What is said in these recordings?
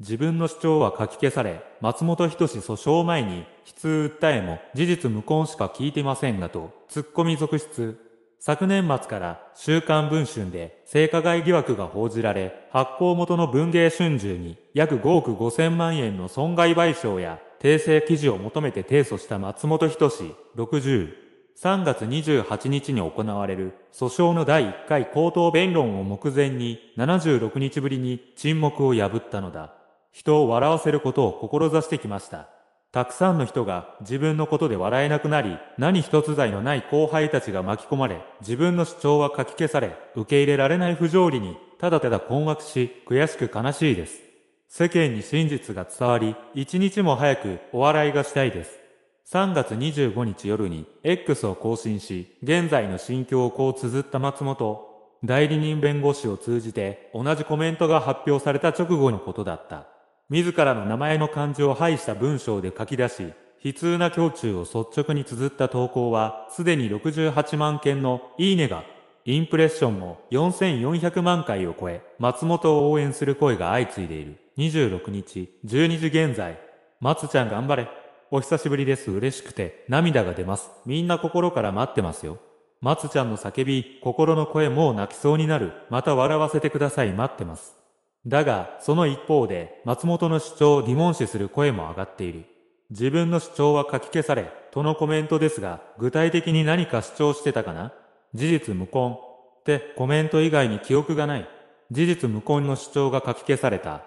自分の主張は書き消され、松本人志訴訟前に、悲痛訴えも事実無根しか聞いてませんがと、突っ込み続出。昨年末から週刊文春で性加害疑惑が報じられ、発行元の文芸春秋に約5億5千万円の損害賠償や訂正記事を求めて提訴した松本人志60。3月28日に行われる訴訟の第1回口頭弁論を目前に76日ぶりに沈黙を破ったのだ。人を笑わせることを志してきました。たくさんの人が自分のことで笑えなくなり、何一つ材のない後輩たちが巻き込まれ、自分の主張はかき消され、受け入れられない不条理に、ただただ困惑し、悔しく悲しいです。世間に真実が伝わり、一日も早くお笑いがしたいです。3月25日夜に X を更新し、現在の心境をこう綴った松本、代理人弁護士を通じて同じコメントが発表された直後のことだった。自らの名前の漢字を排した文章で書き出し、悲痛な胸中を率直に綴った投稿は、すでに68万件のいいねが、インプレッションも4400万回を超え、松本を応援する声が相次いでいる。26日、12時現在、松ちゃん頑張れ。お久しぶりです。嬉しくて、涙が出ます。みんな心から待ってますよ。松ちゃんの叫び、心の声もう泣きそうになる。また笑わせてください。待ってます。だが、その一方で、松本の主張を疑問視する声も上がっている。自分の主張は書き消され、とのコメントですが、具体的に何か主張してたかな事実無根。ってコメント以外に記憶がない。事実無根の主張が書き消された。っ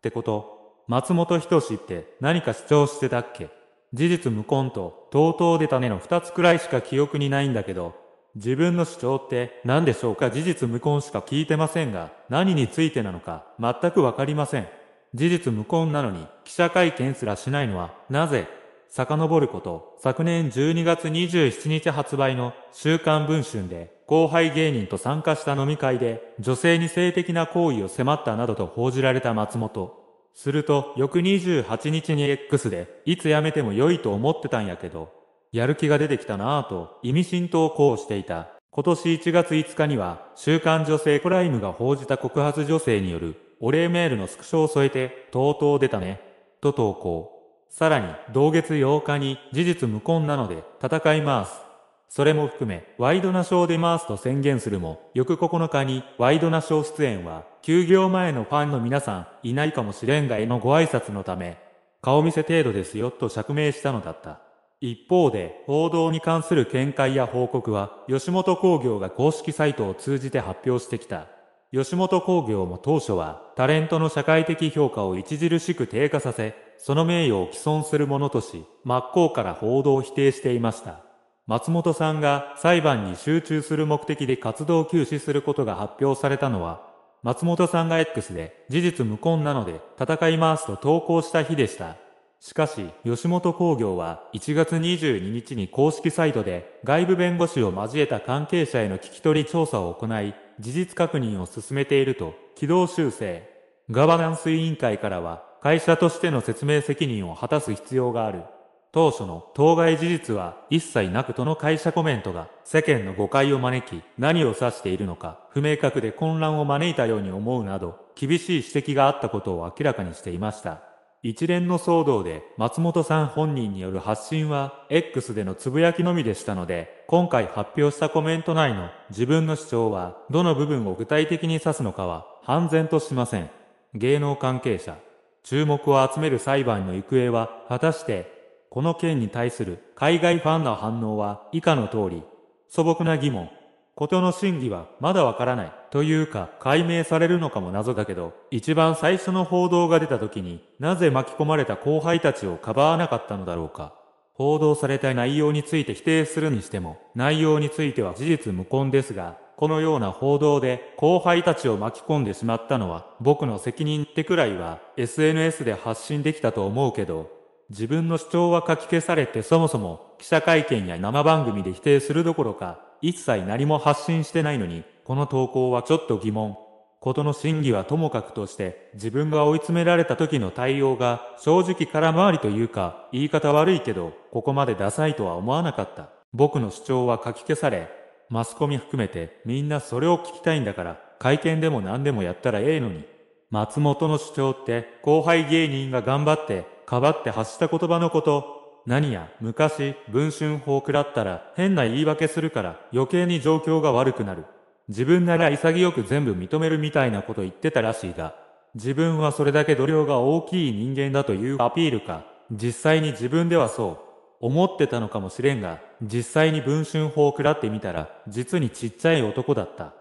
てこと。松本人志って何か主張してたっけ事実無根と、とうとう出たねの二つくらいしか記憶にないんだけど、自分の主張って何でしょうか事実無根しか聞いてませんが、何についてなのか全くわかりません。事実無根なのに記者会見すらしないのはなぜ遡ること、昨年12月27日発売の週刊文春で後輩芸人と参加した飲み会で女性に性的な行為を迫ったなどと報じられた松本。すると翌28日に X でいつ辞めても良いと思ってたんやけどやる気が出てきたなぁと意味深投こうしていた。今年1月5日には、週刊女性コライムが報じた告発女性による、お礼メールのスクショを添えて、とうとう出たね、と投稿。さらに、同月8日に、事実無根なので、戦います。それも含め、ワイドナショー出ますと宣言するも、翌9日に、ワイドナショー出演は、休業前のファンの皆さん、いないかもしれんがへのご挨拶のため、顔見せ程度ですよ、と釈明したのだった。一方で、報道に関する見解や報告は、吉本興業が公式サイトを通じて発表してきた。吉本興業も当初は、タレントの社会的評価を著しく低下させ、その名誉を毀損するものとし、真っ向から報道を否定していました。松本さんが裁判に集中する目的で活動休止することが発表されたのは、松本さんが X で事実無根なので戦い回すと投稿した日でした。しかし、吉本工業は1月22日に公式サイトで外部弁護士を交えた関係者への聞き取り調査を行い、事実確認を進めていると、軌道修正。ガバナンス委員会からは、会社としての説明責任を果たす必要がある。当初の当該事実は一切なくとの会社コメントが世間の誤解を招き、何を指しているのか不明確で混乱を招いたように思うなど、厳しい指摘があったことを明らかにしていました。一連の騒動で松本さん本人による発信は X でのつぶやきのみでしたので、今回発表したコメント内の自分の主張はどの部分を具体的に指すのかは判然としません。芸能関係者、注目を集める裁判の行方は果たして、この件に対する海外ファンの反応は以下の通り、素朴な疑問、ことの真偽はまだわからないというか解明されるのかも謎だけど、一番最初の報道が出た時になぜ巻き込まれた後輩たちをかばわなかったのだろうか。報道された内容について否定するにしても、内容については事実無根ですが、このような報道で後輩たちを巻き込んでしまったのは僕の責任ってくらいは SNS で発信できたと思うけど、自分の主張は書き消されてそもそも記者会見や生番組で否定するどころか一切何も発信してないのに、この投稿はちょっと疑問。ことの真偽はともかくとして、自分が追い詰められた時の対応が、正直空回りというか、言い方悪いけど、ここまでダサいとは思わなかった。僕の主張は書き消され、マスコミ含めてみんなそれを聞きたいんだから、会見でも何でもやったらええのに。松本の主張って、後輩芸人が頑張って、かばって発した言葉のこと、何や、昔、文春法くらったら、変な言い訳するから、余計に状況が悪くなる。自分なら潔く全部認めるみたいなこと言ってたらしいが、自分はそれだけ度量が大きい人間だというアピールか、実際に自分ではそう、思ってたのかもしれんが、実際に文春法を食らってみたら、実にちっちゃい男だった。っ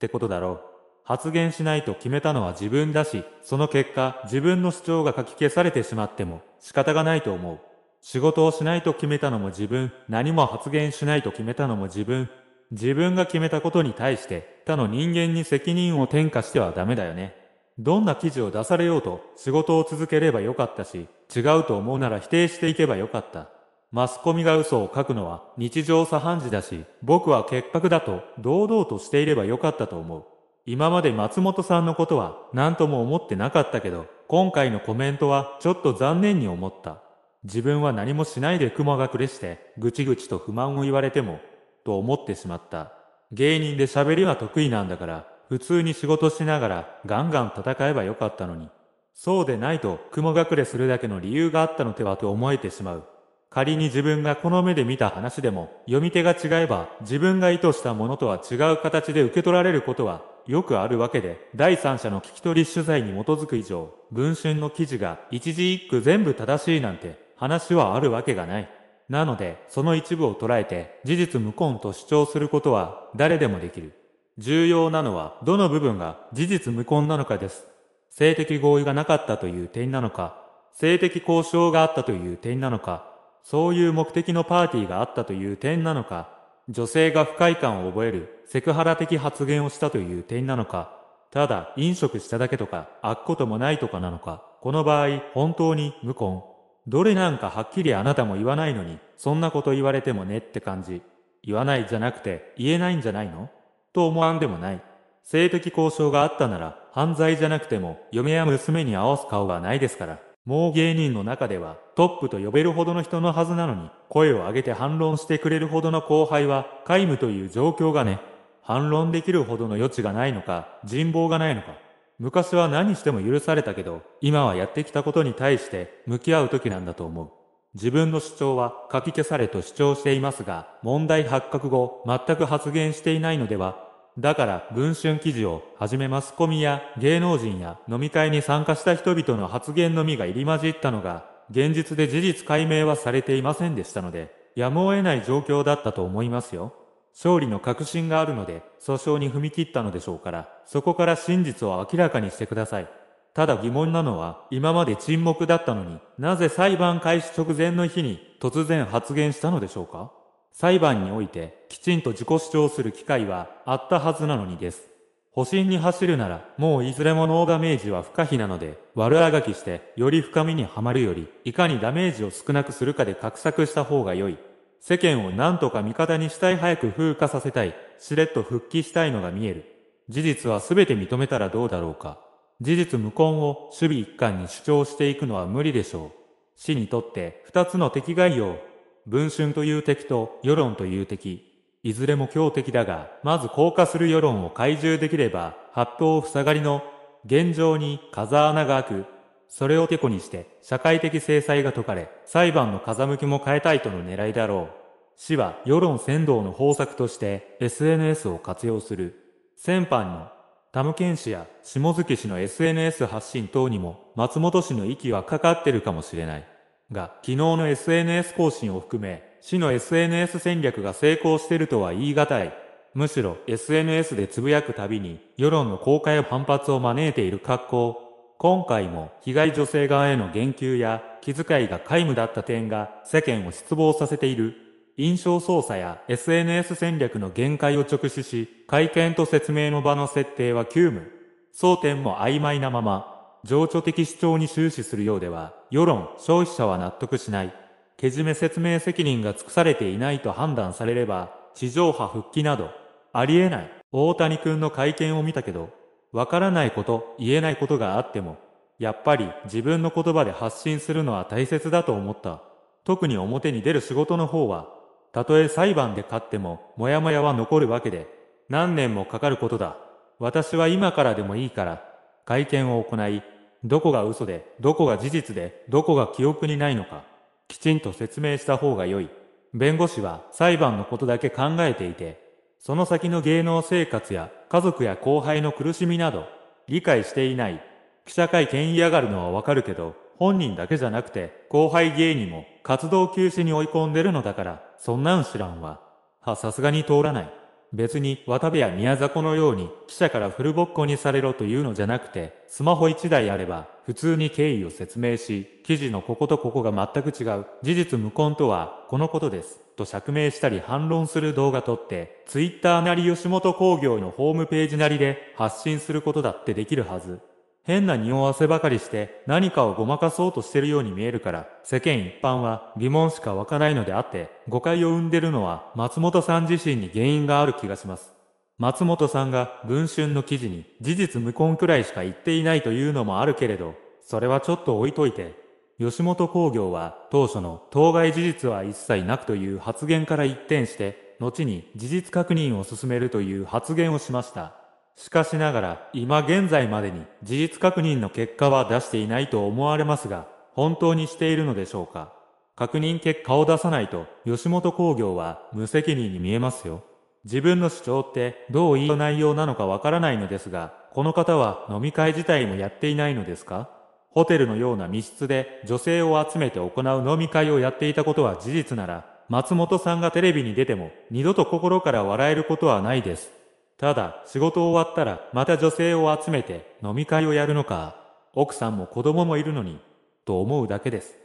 てことだろう。発言しないと決めたのは自分だし、その結果、自分の主張が書き消されてしまっても仕方がないと思う。仕事をしないと決めたのも自分、何も発言しないと決めたのも自分、自分が決めたことに対して他の人間に責任を転嫁してはダメだよね。どんな記事を出されようと仕事を続ければよかったし、違うと思うなら否定していけばよかった。マスコミが嘘を書くのは日常茶飯事だし、僕は潔白だと堂々としていればよかったと思う。今まで松本さんのことは何とも思ってなかったけど、今回のコメントはちょっと残念に思った。自分は何もしないで雲隠れして、ぐちぐちと不満を言われても、と思ってしまった。芸人で喋りは得意なんだから、普通に仕事しながらガンガン戦えばよかったのに。そうでないと雲隠れするだけの理由があったのではと思えてしまう。仮に自分がこの目で見た話でも読み手が違えば自分が意図したものとは違う形で受け取られることはよくあるわけで第三者の聞き取り取材に基づく以上文春の記事が一字一句全部正しいなんて話はあるわけがない。なので、その一部を捉えて、事実無根と主張することは、誰でもできる。重要なのは、どの部分が事実無根なのかです。性的合意がなかったという点なのか、性的交渉があったという点なのか、そういう目的のパーティーがあったという点なのか、女性が不快感を覚えるセクハラ的発言をしたという点なのか、ただ飲食しただけとか、あっこともないとかなのか、この場合、本当に無根どれなんかはっきりあなたも言わないのに、そんなこと言われてもねって感じ。言わないじゃなくて言えないんじゃないのと思わんでもない。性的交渉があったなら犯罪じゃなくても嫁や娘に合わす顔はないですから。もう芸人の中ではトップと呼べるほどの人のはずなのに声を上げて反論してくれるほどの後輩は皆無という状況がね。反論できるほどの余地がないのか人望がないのか昔は何しても許されたけど、今はやってきたことに対して向き合う時なんだと思う。自分の主張は書き消されと主張していますが、問題発覚後、全く発言していないのではだから、文春記事をはじめマスコミや芸能人や飲み会に参加した人々の発言のみが入り混じったのが、現実で事実解明はされていませんでしたので、やむを得ない状況だったと思いますよ。勝利の確信があるので、訴訟に踏み切ったのでしょうから、そこから真実を明らかにしてください。ただ疑問なのは、今まで沈黙だったのに、なぜ裁判開始直前の日に突然発言したのでしょうか裁判において、きちんと自己主張する機会はあったはずなのにです。保身に走るなら、もういずれもノーダメージは不可避なので、悪あがきして、より深みにはまるより、いかにダメージを少なくするかで画策した方が良い。世間を何とか味方にしたい早く風化させたい、しれっと復帰したいのが見える。事実は全て認めたらどうだろうか。事実無根を守備一貫に主張していくのは無理でしょう。死にとって二つの敵概要。文春という敵と世論という敵。いずれも強敵だが、まず降下する世論を懐柔できれば、発砲塞がりの現状に風穴が開くそれをてこにして社会的制裁が解かれ、裁判の風向きも変えたいとの狙いだろう。市は世論扇動の方策として SNS を活用する。先般のタムケン氏や下月市の SNS 発信等にも松本氏の息はかかってるかもしれない。が、昨日の SNS 更新を含め、市の SNS 戦略が成功してるとは言い難い。むしろ SNS でつぶやくたびに世論の公開を反発を招いている格好今回も被害女性側への言及や気遣いが皆無だった点が世間を失望させている。印象操作や SNS 戦略の限界を直視し、会見と説明の場の設定は急務。争点も曖昧なまま、情緒的主張に終始するようでは、世論、消費者は納得しない。けじめ説明責任が尽くされていないと判断されれば、地上波復帰など、ありえない。大谷くんの会見を見たけど、わからないこと、言えないことがあっても、やっぱり自分の言葉で発信するのは大切だと思った。特に表に出る仕事の方は、たとえ裁判で勝っても、もやもやは残るわけで、何年もかかることだ。私は今からでもいいから、会見を行い、どこが嘘で、どこが事実で、どこが記憶にないのか、きちんと説明した方が良い。弁護士は裁判のことだけ考えていて、その先の芸能生活や家族や後輩の苦しみなど、理解していない。記者会見嫌がるのはわかるけど、本人だけじゃなくて、後輩芸人も活動休止に追い込んでるのだから、そんなん知らんわ。は、さすがに通らない。別に渡部や宮迫のように記者からフルボッコにされろというのじゃなくて、スマホ1台あれば普通に経緯を説明し、記事のこことここが全く違う、事実無根とは、このことです。と釈明したり反論する動画撮って、ツイッターなり吉本工業のホームページなりで発信することだってできるはず。変な匂わせばかりして何かをごまかそうとしてるように見えるから世間一般は疑問しか湧かないのであって誤解を生んでるのは松本さん自身に原因がある気がします。松本さんが文春の記事に事実無根くらいしか言っていないというのもあるけれど、それはちょっと置いといて、吉本工業は当初の当該事実は一切なくという発言から一転して、後に事実確認を進めるという発言をしました。しかしながら、今現在までに事実確認の結果は出していないと思われますが、本当にしているのでしょうか確認結果を出さないと、吉本工業は無責任に見えますよ。自分の主張ってどういう内容なのかわからないのですが、この方は飲み会自体もやっていないのですかホテルのような密室で女性を集めて行う飲み会をやっていたことは事実なら、松本さんがテレビに出ても二度と心から笑えることはないです。ただ、仕事終わったらまた女性を集めて飲み会をやるのか、奥さんも子供もいるのに、と思うだけです。